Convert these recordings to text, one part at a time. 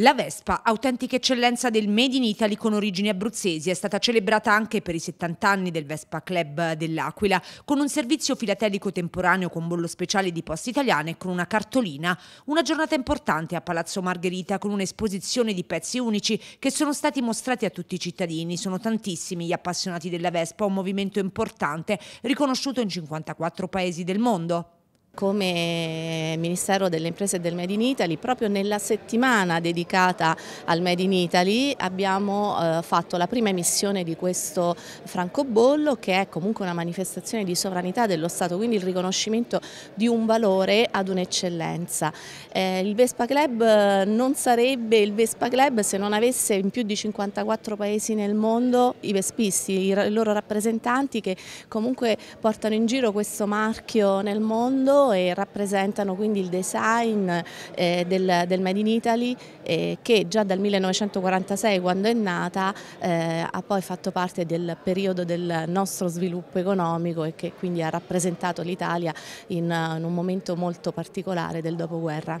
La Vespa, autentica eccellenza del Made in Italy con origini abruzzesi, è stata celebrata anche per i 70 anni del Vespa Club dell'Aquila, con un servizio filatelico temporaneo con bollo speciale di poste italiane e con una cartolina. Una giornata importante a Palazzo Margherita con un'esposizione di pezzi unici che sono stati mostrati a tutti i cittadini. Sono tantissimi gli appassionati della Vespa, un movimento importante riconosciuto in 54 paesi del mondo come Ministero delle Imprese e del Made in Italy, proprio nella settimana dedicata al Made in Italy abbiamo eh, fatto la prima emissione di questo francobollo che è comunque una manifestazione di sovranità dello Stato, quindi il riconoscimento di un valore ad un'eccellenza. Eh, il Vespa Club eh, non sarebbe il Vespa Club se non avesse in più di 54 paesi nel mondo i vespisti, i loro rappresentanti che comunque portano in giro questo marchio nel mondo e rappresentano quindi il design eh, del, del, Made in Italy eh, che già dal 1946 quando è nata eh, ha poi fatto parte del periodo del nostro sviluppo economico e che quindi ha rappresentato l'Italia in, in un momento molto particolare del dopoguerra.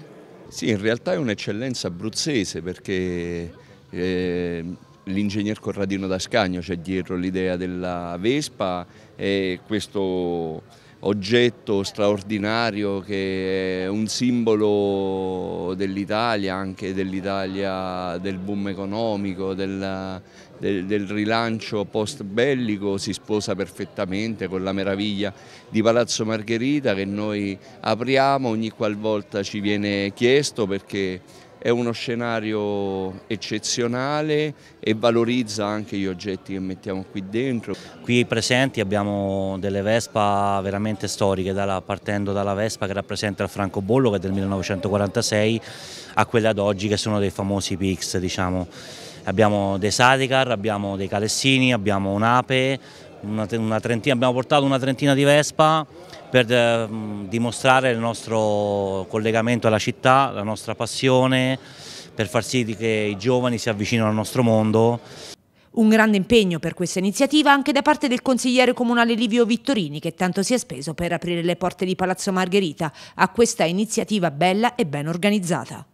Sì, in realtà è un'eccellenza abruzzese perché eh, l'ingegner Corradino d'Ascagno c'è cioè dietro l'idea della Vespa e questo oggetto straordinario che è un simbolo dell'Italia, anche dell'Italia del boom economico, del, del, del rilancio post bellico, si sposa perfettamente con la meraviglia di Palazzo Margherita che noi apriamo ogni qualvolta ci viene chiesto perché è uno scenario eccezionale e valorizza anche gli oggetti che mettiamo qui dentro. Qui presenti abbiamo delle Vespa veramente storiche, partendo dalla Vespa che rappresenta il francobollo che è del 1946 a quella ad oggi che sono dei famosi Pix diciamo. Abbiamo dei Sadicar, abbiamo dei Calessini, abbiamo un'ape, una, una trentina, abbiamo portato una trentina di Vespa per eh, dimostrare il nostro collegamento alla città, la nostra passione, per far sì che i giovani si avvicinino al nostro mondo. Un grande impegno per questa iniziativa anche da parte del consigliere comunale Livio Vittorini che tanto si è speso per aprire le porte di Palazzo Margherita a questa iniziativa bella e ben organizzata.